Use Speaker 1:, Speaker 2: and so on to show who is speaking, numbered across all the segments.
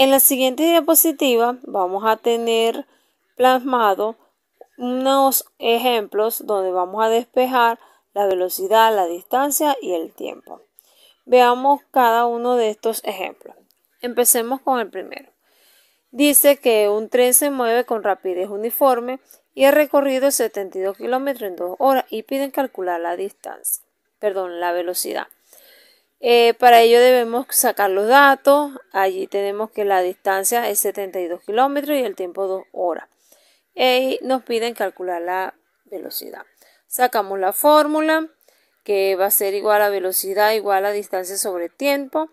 Speaker 1: En la siguiente diapositiva vamos a tener plasmado unos ejemplos donde vamos a despejar la velocidad, la distancia y el tiempo. Veamos cada uno de estos ejemplos. Empecemos con el primero. Dice que un tren se mueve con rapidez uniforme y ha recorrido 72 kilómetros en 2 horas y piden calcular la distancia, perdón, la velocidad. Eh, para ello debemos sacar los datos. Allí tenemos que la distancia es 72 kilómetros y el tiempo 2 horas. Y nos piden calcular la velocidad. Sacamos la fórmula que va a ser igual a velocidad igual a distancia sobre tiempo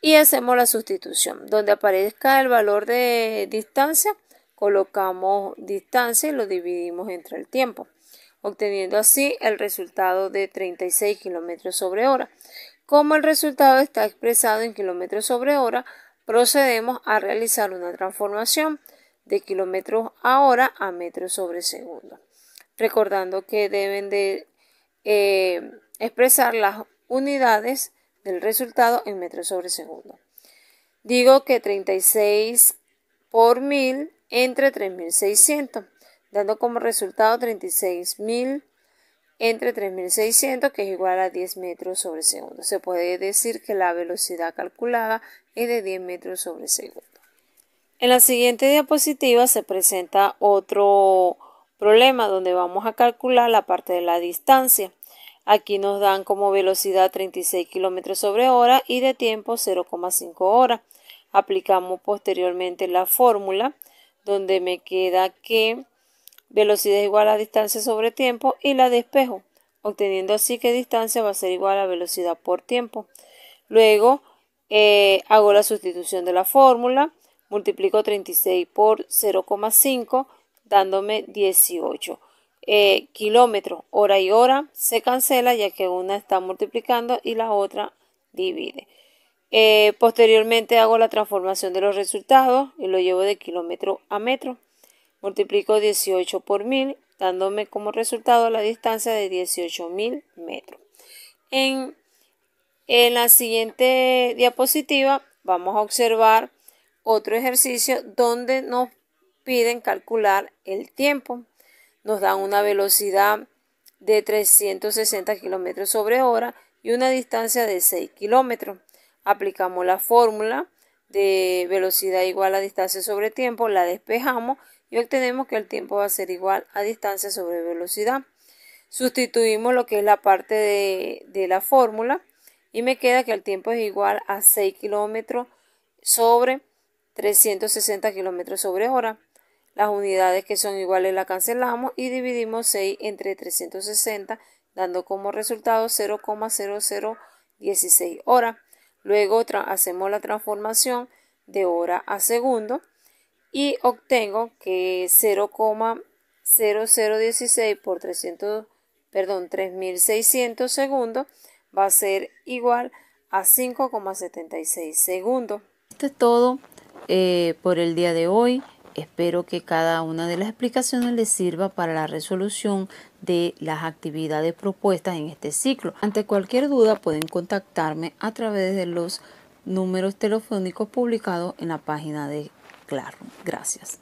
Speaker 1: y hacemos la sustitución. Donde aparezca el valor de distancia, colocamos distancia y lo dividimos entre el tiempo, obteniendo así el resultado de 36 kilómetros sobre hora. Como el resultado está expresado en kilómetros sobre hora, procedemos a realizar una transformación de kilómetros a hora a metros sobre segundo. Recordando que deben de eh, expresar las unidades del resultado en metros sobre segundo. Digo que 36 por 1000 entre 3600, dando como resultado 36.000 entre 3600 que es igual a 10 metros sobre segundo. Se puede decir que la velocidad calculada es de 10 metros sobre segundo. En la siguiente diapositiva se presenta otro problema donde vamos a calcular la parte de la distancia. Aquí nos dan como velocidad 36 kilómetros sobre hora y de tiempo 0,5 horas. Aplicamos posteriormente la fórmula donde me queda que velocidad igual a distancia sobre tiempo y la despejo, obteniendo así que distancia va a ser igual a velocidad por tiempo. Luego eh, hago la sustitución de la fórmula, multiplico 36 por 0,5 dándome 18. Eh, kilómetros, hora y hora se cancela ya que una está multiplicando y la otra divide. Eh, posteriormente hago la transformación de los resultados y lo llevo de kilómetro a metro. Multiplico 18 por 1000, dándome como resultado la distancia de 18.000 metros. En, en la siguiente diapositiva vamos a observar otro ejercicio donde nos piden calcular el tiempo. Nos dan una velocidad de 360 kilómetros sobre hora y una distancia de 6 kilómetros. Aplicamos la fórmula de velocidad igual a distancia sobre tiempo, la despejamos y obtenemos que el tiempo va a ser igual a distancia sobre velocidad. Sustituimos lo que es la parte de, la fórmula y me queda que el tiempo es igual a 6 kilómetros sobre 360 kilómetros sobre hora. Las unidades que son iguales las cancelamos y dividimos 6 entre 360 dando como resultado 0,0016 horas. Luego hacemos la transformación de hora a segundo y obtengo que 0,0016 por 300, perdón, 3600 segundos va a ser igual a 5,76 segundos. Esto es todo eh, por el día de hoy. Espero que cada una de las explicaciones les sirva para la resolución de las actividades propuestas en este ciclo. Ante cualquier duda pueden contactarme a través de los números telefónicos publicados en la página de claro. Gracias.